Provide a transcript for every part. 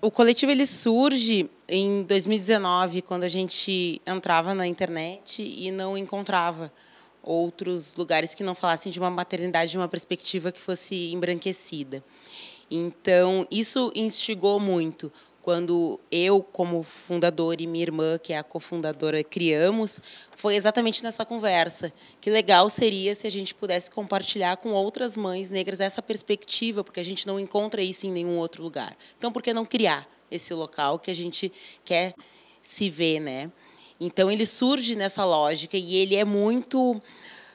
O coletivo ele surge em 2019, quando a gente entrava na internet e não encontrava outros lugares que não falassem de uma maternidade de uma perspectiva que fosse embranquecida. Então, isso instigou muito quando eu, como fundador e minha irmã, que é a cofundadora, criamos, foi exatamente nessa conversa. Que legal seria se a gente pudesse compartilhar com outras mães negras essa perspectiva, porque a gente não encontra isso em nenhum outro lugar. Então, por que não criar esse local que a gente quer se ver, né? Então, ele surge nessa lógica e ele é muito.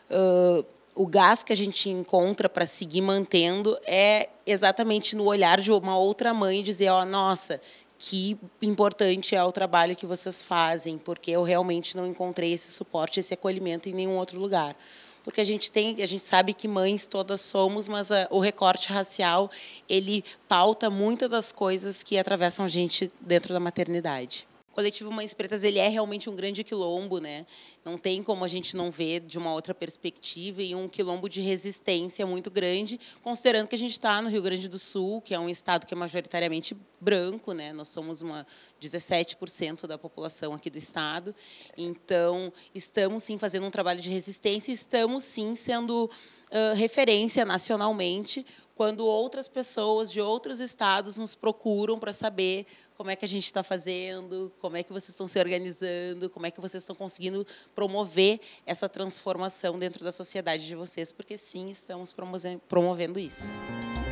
Uh, o gás que a gente encontra para seguir mantendo é exatamente no olhar de uma outra mãe dizer, ó, oh, nossa, que importante é o trabalho que vocês fazem, porque eu realmente não encontrei esse suporte, esse acolhimento em nenhum outro lugar porque a gente tem, a gente sabe que mães todas somos, mas a, ah, o recorte racial ele pauta muitas das coisas que atravessam a gente dentro da maternidade. O coletivo Mães Pretas ele é realmente um grande quilombo, né? Não tem como a gente não ver de uma outra perspectiva e um quilombo de resistência muito grande, considerando que a gente está no Rio Grande do Sul, que é um estado que é majoritariamente branco, né? Nós somos uma 17% da população aqui do estado, então estamos sim fazendo um trabalho de resistência, estamos sim sendo uh, referência nacionalmente quando outras pessoas de outros estados nos procuram para saber como é que a gente está fazendo, como é que vocês estão se organizando, como é que vocês estão conseguindo promover essa transformação dentro da sociedade de vocês, porque sim, estamos promovendo isso.